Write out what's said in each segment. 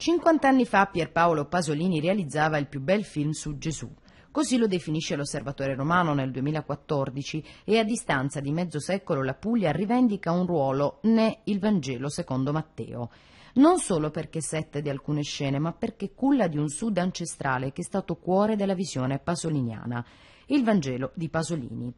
50 anni fa Pierpaolo Pasolini realizzava il più bel film su Gesù. Così lo definisce l'Osservatore Romano nel 2014 e a distanza di mezzo secolo la Puglia rivendica un ruolo né il Vangelo secondo Matteo. Non solo perché sette di alcune scene, ma perché culla di un sud ancestrale che è stato cuore della visione pasoliniana. Il Vangelo di Pasolini.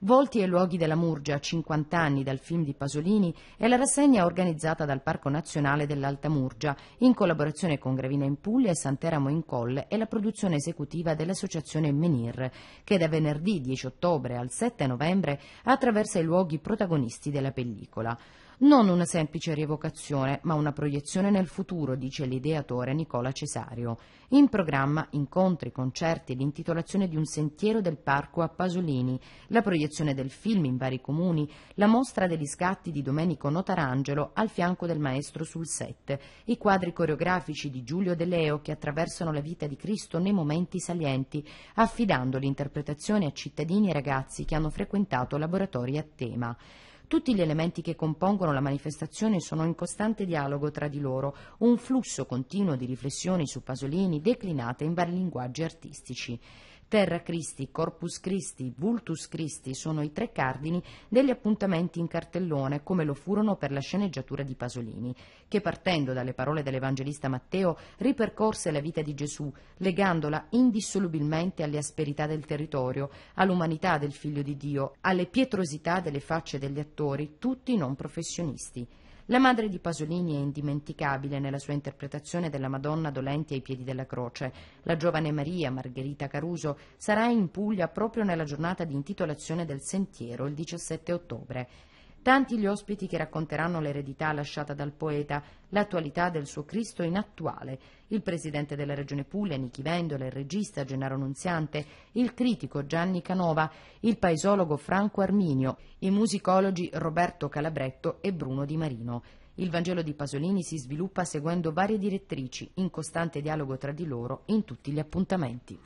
Volti e luoghi della Murgia, 50 anni dal film di Pasolini, è la rassegna organizzata dal Parco Nazionale dell'Alta Murgia, in collaborazione con Gravina in Puglia e Santeramo in Colle e la produzione esecutiva dell'associazione Menir, che da venerdì 10 ottobre al 7 novembre attraversa i luoghi protagonisti della pellicola. Non una semplice rievocazione, ma una proiezione nel futuro, dice l'ideatore Nicola Cesario. In programma incontri, concerti e l'intitolazione di un sentiero del parco a Pasolini, la proiezione del film in vari comuni, la mostra degli scatti di Domenico Notarangelo al fianco del maestro sul set, i quadri coreografici di Giulio De Leo che attraversano la vita di Cristo nei momenti salienti, affidando l'interpretazione a cittadini e ragazzi che hanno frequentato laboratori a tema. Tutti gli elementi che compongono la manifestazione sono in costante dialogo tra di loro, un flusso continuo di riflessioni su Pasolini declinate in vari linguaggi artistici. Terra Christi, Corpus Christi, Vultus Christi sono i tre cardini degli appuntamenti in cartellone, come lo furono per la sceneggiatura di Pasolini, che partendo dalle parole dell'Evangelista Matteo ripercorse la vita di Gesù, legandola indissolubilmente alle asperità del territorio, all'umanità del Figlio di Dio, alle pietrosità delle facce degli attori attori, tutti non professionisti. La madre di Pasolini è indimenticabile nella sua interpretazione della Madonna dolente ai piedi della croce. La giovane Maria Margherita Caruso sarà in Puglia proprio nella giornata di intitolazione del sentiero, il 17 ottobre. Tanti gli ospiti che racconteranno l'eredità lasciata dal poeta, l'attualità del suo Cristo inattuale, il presidente della Regione Puglia, Nichi Vendola, il regista Gennaro Nunziante, il critico Gianni Canova, il paesologo Franco Arminio, i musicologi Roberto Calabretto e Bruno Di Marino. Il Vangelo di Pasolini si sviluppa seguendo varie direttrici, in costante dialogo tra di loro in tutti gli appuntamenti.